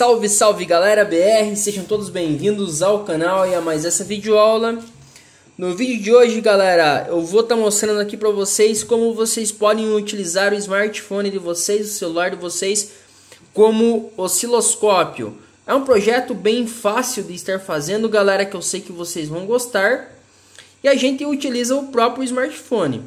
Salve, salve galera BR, sejam todos bem-vindos ao canal e a mais essa videoaula. No vídeo de hoje, galera, eu vou estar tá mostrando aqui para vocês como vocês podem utilizar o smartphone de vocês, o celular de vocês, como osciloscópio. É um projeto bem fácil de estar fazendo, galera, que eu sei que vocês vão gostar. E a gente utiliza o próprio smartphone.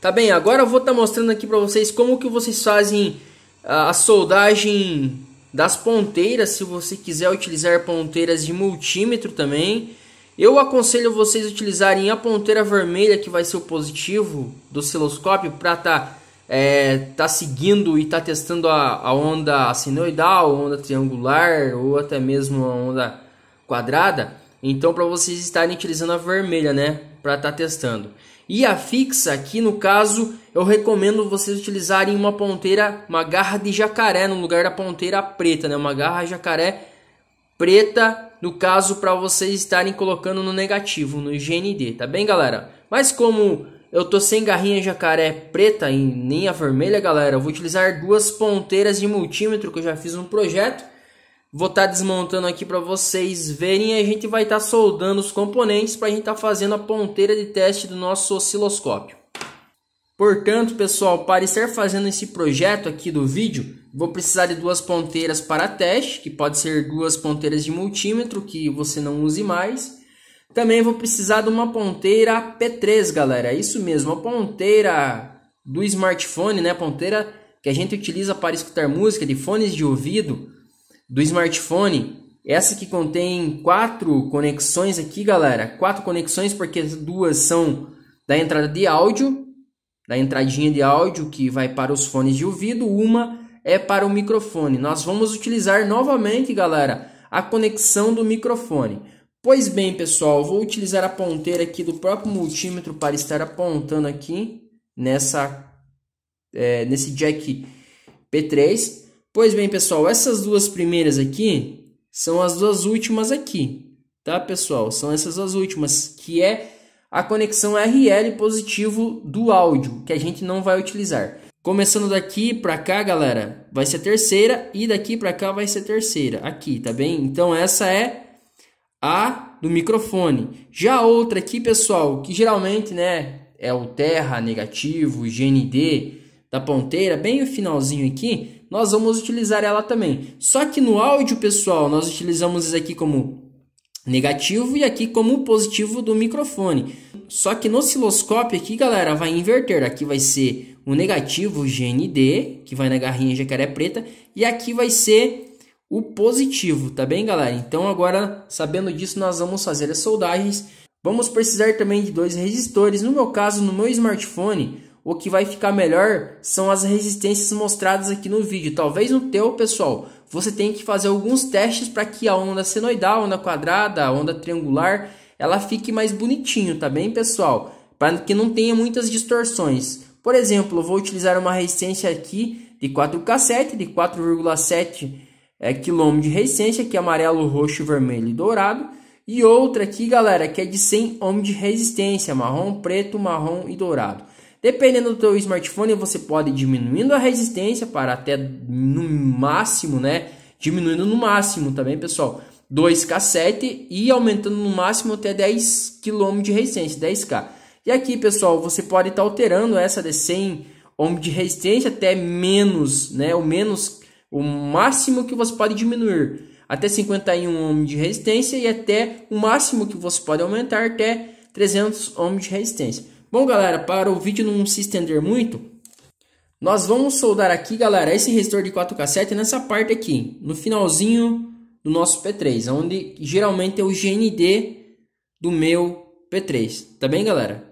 Tá bem, agora eu vou estar tá mostrando aqui para vocês como que vocês fazem ah, a soldagem das ponteiras, se você quiser utilizar ponteiras de multímetro também. Eu aconselho vocês utilizarem a ponteira vermelha, que vai ser o positivo do osciloscópio, para tá, é, tá seguindo e tá testando a, a onda sinoidal, onda triangular ou até mesmo a onda quadrada. Então, para vocês estarem utilizando a vermelha, né, para estar tá testando. E a fixa aqui, no caso, eu recomendo vocês utilizarem uma ponteira, uma garra de jacaré no lugar da ponteira preta, né? Uma garra jacaré preta, no caso, para vocês estarem colocando no negativo, no GND, tá bem, galera? Mas como eu tô sem garrinha jacaré preta e nem a vermelha, galera, eu vou utilizar duas ponteiras de multímetro que eu já fiz um projeto. Vou estar tá desmontando aqui para vocês verem e a gente vai estar tá soldando os componentes para a gente estar tá fazendo a ponteira de teste do nosso osciloscópio. Portanto, pessoal, para estar fazendo esse projeto aqui do vídeo, vou precisar de duas ponteiras para teste, que pode ser duas ponteiras de multímetro que você não use mais. Também vou precisar de uma ponteira P3, galera. Isso mesmo, a ponteira do smartphone, né? A ponteira que a gente utiliza para escutar música, de fones de ouvido do smartphone. Essa que contém quatro conexões aqui, galera. Quatro conexões, porque duas são da entrada de áudio da entradinha de áudio que vai para os fones de ouvido, uma é para o microfone. Nós vamos utilizar novamente, galera, a conexão do microfone. Pois bem, pessoal, vou utilizar a ponteira aqui do próprio multímetro para estar apontando aqui nessa é, nesse jack P3. Pois bem, pessoal, essas duas primeiras aqui são as duas últimas aqui, tá, pessoal? São essas duas últimas que é a conexão RL positivo do áudio, que a gente não vai utilizar. Começando daqui para cá, galera, vai ser terceira e daqui para cá vai ser terceira, aqui, tá bem? Então essa é a do microfone. Já outra aqui, pessoal, que geralmente, né, é o terra negativo, GND da ponteira, bem o finalzinho aqui, nós vamos utilizar ela também. Só que no áudio, pessoal, nós utilizamos isso aqui como negativo e aqui como positivo do microfone. Só que no osciloscópio aqui, galera, vai inverter. Aqui vai ser o negativo GND, que vai na garrinha jacaré preta, e aqui vai ser o positivo, tá bem, galera? Então agora, sabendo disso, nós vamos fazer as soldagens. Vamos precisar também de dois resistores. No meu caso, no meu smartphone, o que vai ficar melhor são as resistências mostradas aqui no vídeo. Talvez no teu, pessoal, você tem que fazer alguns testes para que a onda senoidal, a onda quadrada, a onda triangular, ela fique mais bonitinho, tá bem, pessoal? Para que não tenha muitas distorções. Por exemplo, eu vou utilizar uma resistência aqui de 4K7, de 4,7 é, km de resistência, que é amarelo, roxo, vermelho e dourado. E outra aqui, galera, que é de 100 ohm de resistência, marrom, preto, marrom e dourado. Dependendo do teu smartphone, você pode diminuindo a resistência para até no máximo, né? Diminuindo no máximo também, pessoal. 2K7 e aumentando no máximo até 10 km de resistência, 10K. E aqui, pessoal, você pode estar tá alterando essa de 100 ohm de resistência até menos, né? O menos, o máximo que você pode diminuir até 51 ohm de resistência e até o máximo que você pode aumentar até 300 ohm de resistência. Bom, galera, para o vídeo não se estender muito, nós vamos soldar aqui, galera, esse resistor de 4K7 nessa parte aqui, no finalzinho do nosso P3, onde geralmente é o GND do meu P3, tá bem, galera?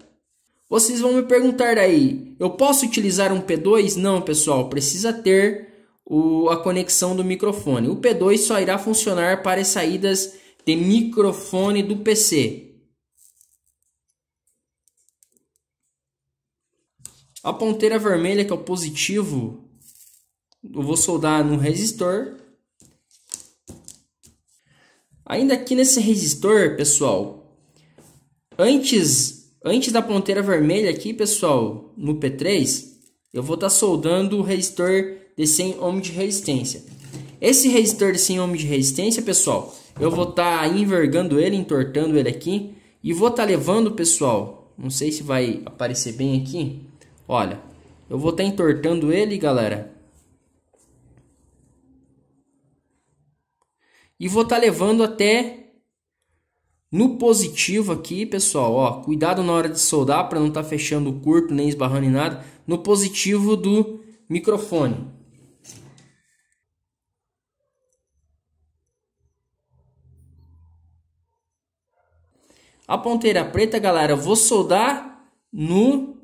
Vocês vão me perguntar aí, eu posso utilizar um P2? Não, pessoal, precisa ter o, a conexão do microfone. O P2 só irá funcionar para as saídas de microfone do PC, A ponteira vermelha, que é o positivo, eu vou soldar no resistor. Ainda aqui nesse resistor, pessoal, antes, antes da ponteira vermelha aqui, pessoal, no P3, eu vou estar tá soldando o resistor de 100 ohm de resistência. Esse resistor de 100 ohm de resistência, pessoal, eu vou estar tá envergando ele, entortando ele aqui. E vou estar tá levando, pessoal, não sei se vai aparecer bem aqui Olha, eu vou estar tá entortando ele, galera. E vou estar tá levando até no positivo aqui, pessoal, ó, cuidado na hora de soldar para não estar tá fechando o curto, nem esbarrando em nada, no positivo do microfone. A ponteira preta, galera, vou soldar no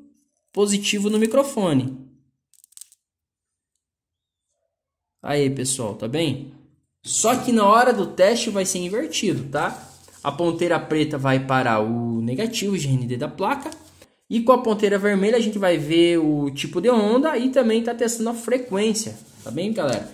positivo no microfone. Aí, pessoal, tá bem? Só que na hora do teste vai ser invertido, tá? A ponteira preta vai para o negativo, GND da placa. E com a ponteira vermelha a gente vai ver o tipo de onda e também tá testando a frequência, tá bem, galera?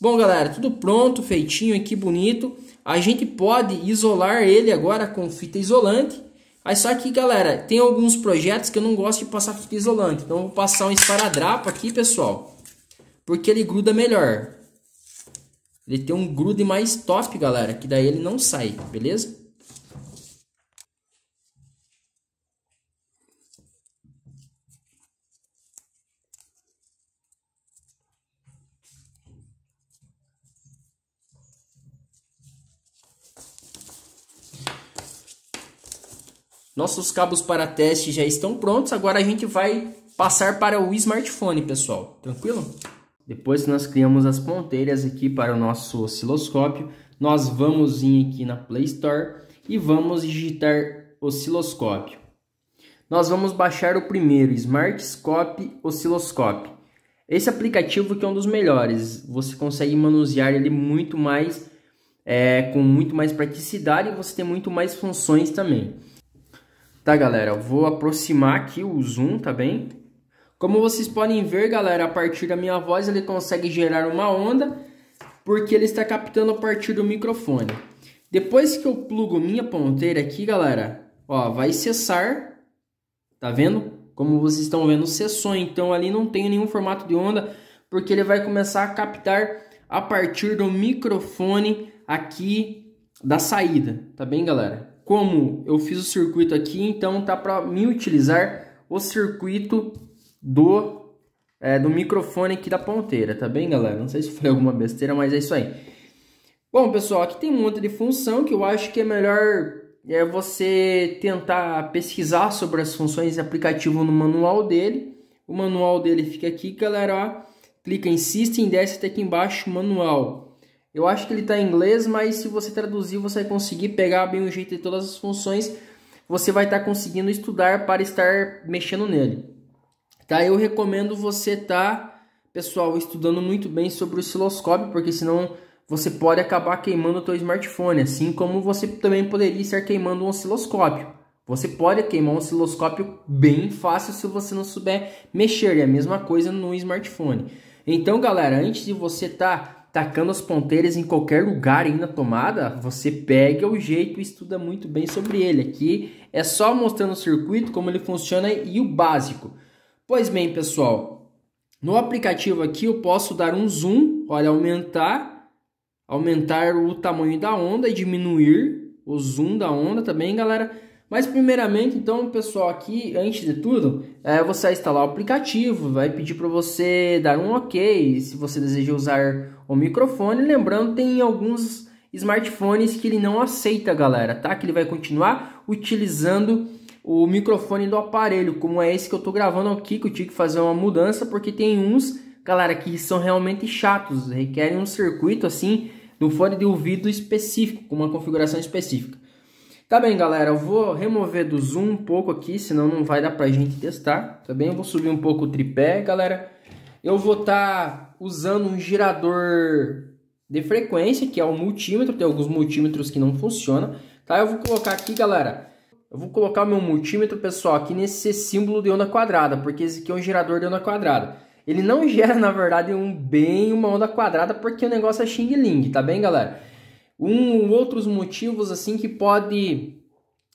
Bom, galera, tudo pronto, feitinho aqui, bonito. A gente pode isolar ele agora com fita isolante Aí só que, galera, tem alguns projetos que eu não gosto de passar fita isolante. Então, eu vou passar um esparadrapo aqui, pessoal. Porque ele gruda melhor. Ele tem um grude mais top, galera. Que daí ele não sai, beleza? Nossos cabos para teste já estão prontos, agora a gente vai passar para o smartphone, pessoal. Tranquilo? Depois que nós criamos as ponteiras aqui para o nosso osciloscópio, nós vamos vir aqui na Play Store e vamos digitar osciloscópio. Nós vamos baixar o primeiro, Smartscope Osciloscope. Esse aplicativo que é um dos melhores, você consegue manusear ele muito mais, é, com muito mais praticidade e você tem muito mais funções também. Tá, galera? vou aproximar aqui o zoom, tá bem? Como vocês podem ver, galera, a partir da minha voz ele consegue gerar uma onda porque ele está captando a partir do microfone. Depois que eu plugo minha ponteira aqui, galera, ó, vai cessar, tá vendo? Como vocês estão vendo, cessou, então ali não tem nenhum formato de onda porque ele vai começar a captar a partir do microfone aqui da saída, tá bem, galera? como eu fiz o circuito aqui, então tá para mim utilizar o circuito do, é, do microfone aqui da ponteira, tá bem, galera? Não sei se foi alguma besteira, mas é isso aí. Bom, pessoal, aqui tem um monte de função que eu acho que é melhor é, você tentar pesquisar sobre as funções de aplicativo no manual dele. O manual dele fica aqui, galera, ó. Clica em System, desce até aqui embaixo, Manual. Eu acho que ele está em inglês, mas se você traduzir, você vai conseguir pegar bem o jeito de todas as funções. Você vai estar tá conseguindo estudar para estar mexendo nele. Tá? Eu recomendo você estar, tá, pessoal, estudando muito bem sobre o osciloscópio, porque senão você pode acabar queimando o seu smartphone, assim como você também poderia estar queimando um osciloscópio. Você pode queimar um osciloscópio bem fácil se você não souber mexer. É a mesma coisa no smartphone. Então, galera, antes de você estar tá tacando as ponteiras em qualquer lugar aí na tomada, você pega o jeito e estuda muito bem sobre ele. Aqui é só mostrando o circuito, como ele funciona e o básico. Pois bem, pessoal, no aplicativo aqui eu posso dar um zoom, olha, aumentar, aumentar o tamanho da onda e diminuir o zoom da onda também, tá galera. Mas primeiramente, então, pessoal, aqui, antes de tudo, é, você vai instalar o aplicativo, vai pedir para você dar um OK se você deseja usar o microfone. Lembrando, tem alguns smartphones que ele não aceita, galera, tá? Que ele vai continuar utilizando o microfone do aparelho, como é esse que eu tô gravando aqui, que eu tive que fazer uma mudança, porque tem uns, galera, que são realmente chatos, requerem um circuito assim, do fone de ouvido específico, com uma configuração específica. Tá bem, galera, eu vou remover do zoom um pouco aqui, senão não vai dar pra gente testar, tá bem? Eu vou subir um pouco o tripé, galera. Eu vou estar tá usando um girador de frequência, que é o multímetro, tem alguns multímetros que não funcionam, tá? Eu vou colocar aqui, galera, eu vou colocar meu multímetro, pessoal, aqui nesse símbolo de onda quadrada, porque esse aqui é um gerador de onda quadrada. Ele não gera, na verdade, um bem uma onda quadrada, porque o negócio é xing-ling, tá bem, galera? Um outros motivos assim que pode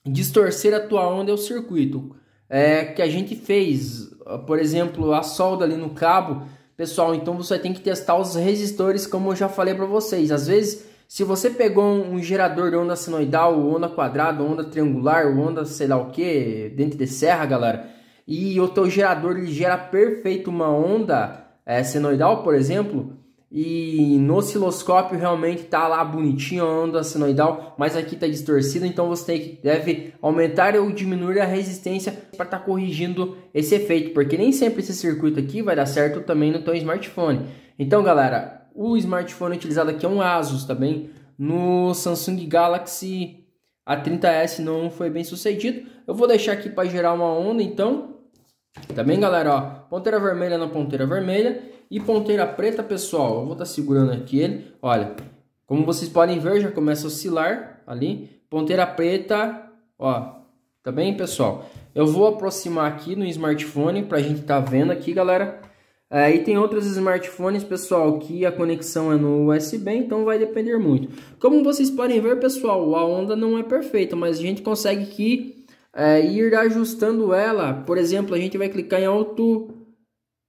distorcer a tua onda é o circuito. É, que a gente fez, por exemplo, a solda ali no cabo, pessoal, então você tem que testar os resistores, como eu já falei para vocês. Às vezes, se você pegou um gerador de onda senoidal, onda quadrada, onda triangular, onda sei lá o que, dente de serra, galera, e o teu gerador ele gera perfeito uma onda é, senoidal, por exemplo, e no osciloscópio realmente tá lá bonitinho a onda sinoidal, mas aqui tá distorcida, então você tem que, deve aumentar ou diminuir a resistência para estar tá corrigindo esse efeito, porque nem sempre esse circuito aqui vai dar certo também no teu smartphone. Então, galera, o smartphone utilizado aqui é um Asus, tá No Samsung Galaxy A30s não foi bem sucedido. Eu vou deixar aqui para gerar uma onda, então. Tá bem, galera? Ó, ponteira vermelha na ponteira vermelha. E ponteira preta, pessoal, eu vou estar tá segurando aqui ele. Olha, como vocês podem ver, já começa a oscilar ali. Ponteira preta, ó, tá bem, pessoal? Eu vou aproximar aqui no smartphone para a gente tá vendo aqui, galera. É, e tem outros smartphones, pessoal, que a conexão é no USB, então vai depender muito. Como vocês podem ver, pessoal, a onda não é perfeita, mas a gente consegue aqui é, ir ajustando ela. Por exemplo, a gente vai clicar em auto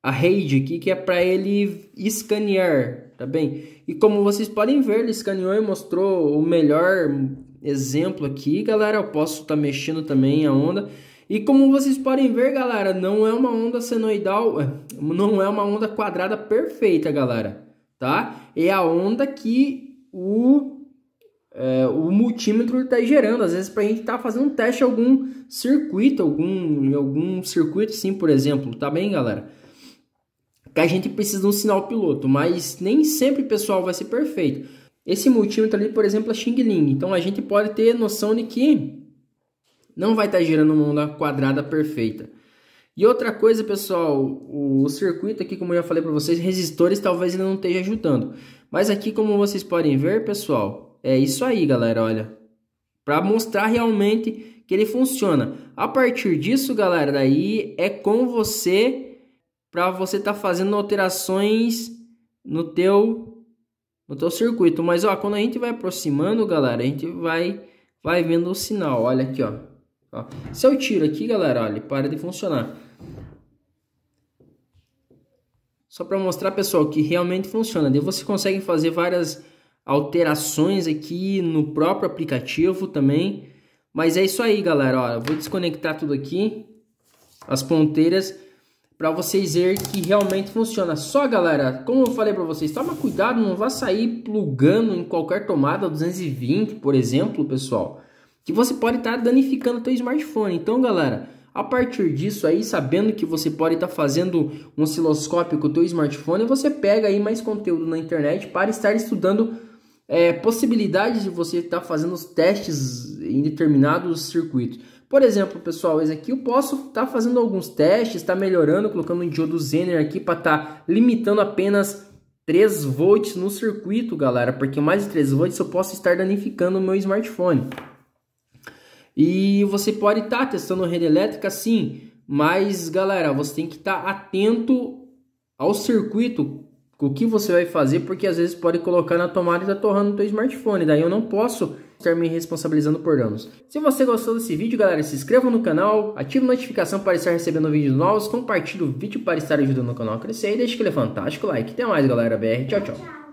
a RAID aqui, que é para ele escanear, tá bem? E como vocês podem ver, ele escaneou e mostrou o melhor exemplo aqui, galera. Eu posso estar tá mexendo também a onda. E como vocês podem ver, galera, não é uma onda senoidal, é, não é uma onda quadrada perfeita, galera, tá? É a onda que o, é, o multímetro está gerando. Às vezes, para a gente estar tá fazendo um teste algum circuito, algum, algum circuito sim, por exemplo, tá bem, galera? que a gente precisa de um sinal piloto, mas nem sempre, pessoal, vai ser perfeito. Esse multímetro ali, por exemplo, é Xing Ling. Então a gente pode ter noção de que não vai estar tá girando uma onda quadrada perfeita. E outra coisa, pessoal, o circuito aqui, como eu já falei para vocês, resistores talvez ele não esteja ajudando. Mas aqui, como vocês podem ver, pessoal, é isso aí, galera, olha. Para mostrar realmente que ele funciona. A partir disso, galera, daí é com você para você estar tá fazendo alterações no teu no teu circuito. Mas ó, quando a gente vai aproximando, galera, a gente vai vai vendo o sinal. Olha aqui, ó. ó. Se eu é tiro aqui, galera, olha, para de funcionar. Só para mostrar, pessoal, que realmente funciona. Daí você consegue fazer várias alterações aqui no próprio aplicativo também. Mas é isso aí, galera. Ó, eu vou desconectar tudo aqui. As ponteiras para vocês verem que realmente funciona. Só galera, como eu falei para vocês, toma cuidado, não vá sair plugando em qualquer tomada 220, por exemplo, pessoal, que você pode estar tá danificando teu smartphone. Então, galera, a partir disso aí, sabendo que você pode estar tá fazendo um osciloscópio com o teu smartphone, você pega aí mais conteúdo na internet para estar estudando é, possibilidades de você estar tá fazendo os testes em determinados circuitos. Por exemplo, pessoal, esse aqui eu posso estar tá fazendo alguns testes, estar tá melhorando, colocando um diodo Zener aqui para estar tá limitando apenas 3 volts no circuito, galera, porque mais de 3 volts eu posso estar danificando o meu smartphone. E você pode estar tá testando rede elétrica sim, mas galera, você tem que estar tá atento ao circuito, o que você vai fazer, porque às vezes pode colocar na tomada e está torrando o teu smartphone. Daí eu não posso estar me responsabilizando por danos. Se você gostou desse vídeo, galera, se inscreva no canal, ative a notificação para estar recebendo vídeos novos, compartilhe o vídeo para estar ajudando o canal a crescer e deixe aquele fantástico like. Até mais, galera. BR. Tchau, tchau.